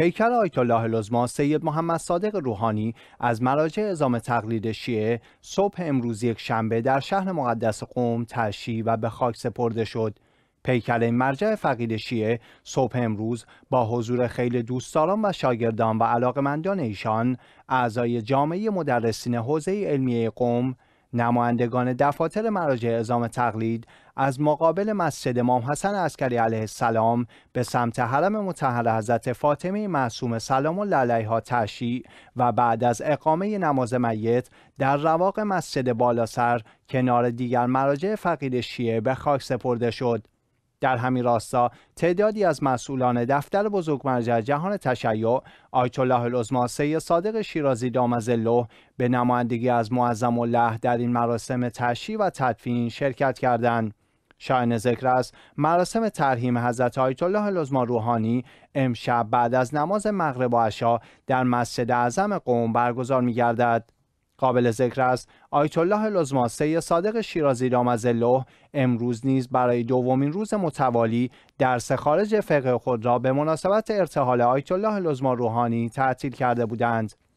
پیکر آیت الله لزما سید محمد صادق روحانی از مراجع ازام تقلید شیعه صبح امروز یک شنبه در شهر مقدس قوم ترشی و به خاک سپرده شد. پیکر این مرجع فقید شیعه صبح امروز با حضور خیلی دوستداران و شاگردان و علاقمندان ایشان اعضای جامعه مدرسین حوزه علمیه قوم نمایندگان دفاتر مراجع اعزام تقلید از مقابل مسجد امام حسن عسکری علیه السلام به سمت حرم مطهر حضرت فاطمه معصوم سلام الله علیها تشیع و بعد از اقامه نماز میت در رواق مسجد بالاسر کنار دیگر مراجع فقید شیعه به خاک سپرده شد. در همین راستا تعدادی از مسئولان دفتر بزرگ مرجع جهان تشیع آیت الله العظما صادق شیرازی دامزلو به نمایندگی از معظم الله در این مراسم تشییع و تدفین شرکت کردند شاین ذکر است مراسم ترحیم حضرت آیت الله العظما روحانی امشب بعد از نماز مغرب و عشا در مسجد اعظم قوم برگزار می‌گردد. قابل ذکر است آیت الله لزماسه صادق شیرازی از الله امروز نیز برای دومین روز متوالی درس خارج فقه خود را به مناسبت ارتحال آیت الله لزما روحانی تعطیل کرده بودند